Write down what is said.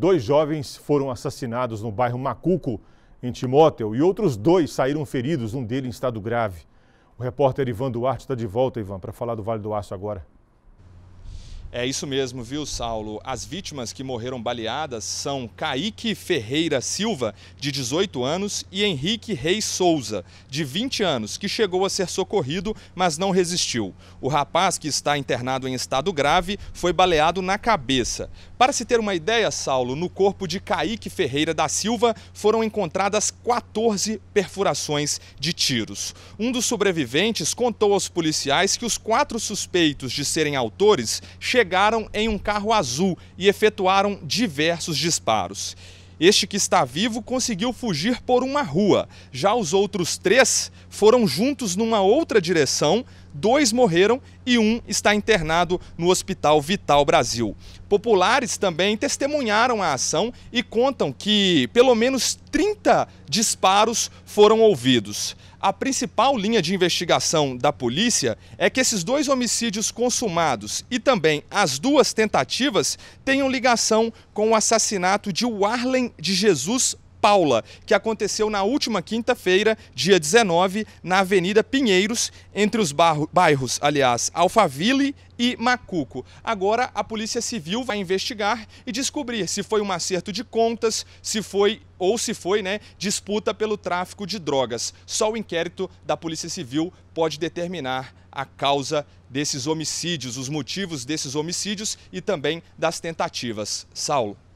Dois jovens foram assassinados no bairro Macuco, em Timóteo, e outros dois saíram feridos, um deles em estado grave. O repórter Ivan Duarte está de volta, Ivan, para falar do Vale do Aço agora. É isso mesmo, viu, Saulo? As vítimas que morreram baleadas são Caíque Ferreira Silva, de 18 anos, e Henrique Reis Souza, de 20 anos, que chegou a ser socorrido, mas não resistiu. O rapaz, que está internado em estado grave, foi baleado na cabeça. Para se ter uma ideia, Saulo, no corpo de Caíque Ferreira da Silva foram encontradas 14 perfurações de tiros. Um dos sobreviventes contou aos policiais que os quatro suspeitos de serem autores chegaram em um carro azul e efetuaram diversos disparos. Este que está vivo conseguiu fugir por uma rua. Já os outros três foram juntos numa outra direção. Dois morreram e um está internado no Hospital Vital Brasil. Populares também testemunharam a ação e contam que pelo menos 30 disparos foram ouvidos. A principal linha de investigação da polícia é que esses dois homicídios consumados e também as duas tentativas tenham ligação com o assassinato de Warlen de Jesus Paula, que aconteceu na última quinta-feira, dia 19, na Avenida Pinheiros, entre os bairros, aliás, Alfaville e Macuco. Agora a Polícia Civil vai investigar e descobrir se foi um acerto de contas, se foi ou se foi, né, disputa pelo tráfico de drogas. Só o inquérito da Polícia Civil pode determinar a causa desses homicídios, os motivos desses homicídios e também das tentativas. Saulo